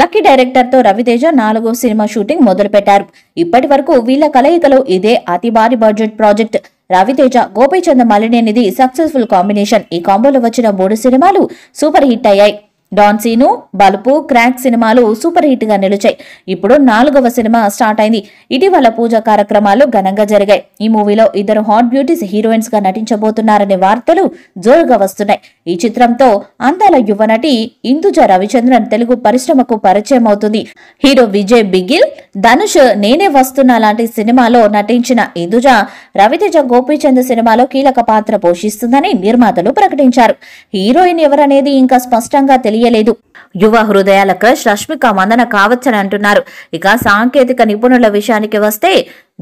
lucky director తో రవితేజ నాలుగో cinema shooting మొదలుపెట్టారు ఇప్పటి వరకు వీళ్ల కలయికలో ఇదే అతి భారీ బడ్జెట్ ప్రాజెక్ట్ రవితేజ గోపీచంద్ మలినేనిది సక్సెస్ఫుల్ కాంబినేషన్ ఈ కాంబోలో వచ్చిన మూడు సినిమాలు సూపర్ హిట్ అయ్యాయి డాన్సీను బలుపు క్రాక్ సినిమాలు సూపర్ హిట్ గా నిలిచాయి ఇప్పుడు నాలుగవ సినిమా స్టార్ట్ అయింది ఇటీవల పూజ కార్యక్రమాలు ఘనంగా జరిగాయి ఈ మూవీలో ఇద్దరు హాట్ బ్యూటీస్ హీరోయిన్స్ గా నటించబోతున్నారనే వార్తలు జోరుగా వస్తున్నాయి ఈ చిత్రంతో అందాల యువ నటి ఇందుజ రవిచంద్రన్ తెలుగు పరిశ్రమకు పరిచయం అవుతుంది హీరో విజయ్ బిగిల్ ధనుష్ నేనే వస్తున్నా లాంటి సినిమాలో నటించిన ఇందుజ రవితేజ గోపీచంద్ సినిమాలో కీలక పాత్ర పోషిస్తుందని నిర్మాతలు ప్రకటించారు హీరోయిన్ ఎవరనేది ఇంకా స్పష్టంగా తెలియదు తెలియలేదు యువ హృదయాల క్రష్ రష్మిక మందన కావచ్చని అంటున్నారు ఇక సాంకేతిక నిపుణుల విషయానికి వస్తే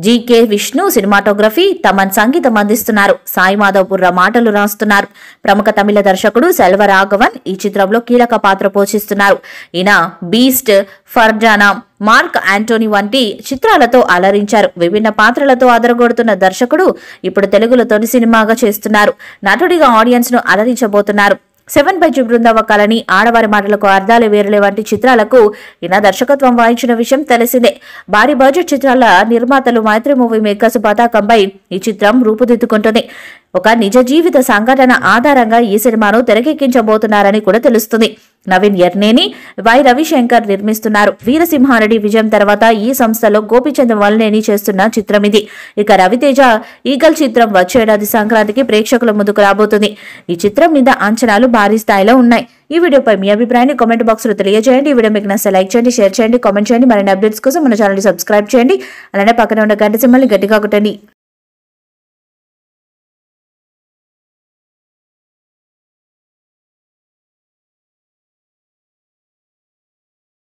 జీకే విష్ణు సినిమాటోగ్రఫీ తమన్ సంగీతం అందిస్తున్నారు సాయి మాధవపుర్ర మాటలు రాస్తున్నారు ప్రముఖ తమిళ దర్శకుడు సెల్వ రాఘవన్ ఈ చిత్రంలో కీలక పాత్ర పోషిస్తున్నారు ఈయన బీస్ట్ ఫర్జానా మార్క్ ఆంటోనీ వంటి చిత్రాలతో అలరించారు విభిన్న పాత్రలతో అదరగొడుతున్న దర్శకుడు ఇప్పుడు తెలుగులో తొలి సినిమాగా చేస్తున్నారు నటుడిగా ఆడియన్స్ ను అలరించబోతున్నారు సెవెన్ బై బృందావ కాలనీ ఆడవారి మాటలకు అర్థాలు వేరులే వంటి చిత్రాలకు ఇలా దర్శకత్వం వహించిన విషయం తెలిసిందే భారీ బడ్జెట్ చిత్రాల నిర్మాతలు మైత్రి మూవీ మేకర్స్ పతాకంపై ఈ చిత్రం రూపుదిద్దుకుంటుంది ఒక నిజ జీవిత సంఘటన ఆధారంగా ఈ సినిమాను తెరకెక్కించబోతున్నారని కూడా తెలుస్తుంది నవీన్ ఎర్నేని వై రవిశంకర్ నిర్మిస్తున్నారు వీరసింహారెడ్డి విజయం తర్వాత ఈ సంస్థలో గోపిచంద్ వల్నేని చేస్తున్న చిత్రం ఇది ఇక రవితేజ ఈగల్ చిత్రం వచ్చేడాది సంక్రాంతికి ప్రేక్షకుల ముందుకు రాబోతుంది ఈ చిత్రం మీద అంచనాలు భారీ స్థాయిలో ఉన్నాయి ఈ వీడియోపై మీ అభిప్రాయాన్ని కామెంట్ బాక్స్ లో తెలియజేయండి ఈ వీడియో మీకు నచ్చే లైక్ చేయండి షేర్ చేయండి కామెంట్ చేయండి మరిన్ని అప్డేట్స్ కోసం మన ఛానల్ సబ్స్క్రైబ్ చేయండి అలానే పక్కన ఉన్న గంట సింహల్ని గట్టిగా కొట్టండి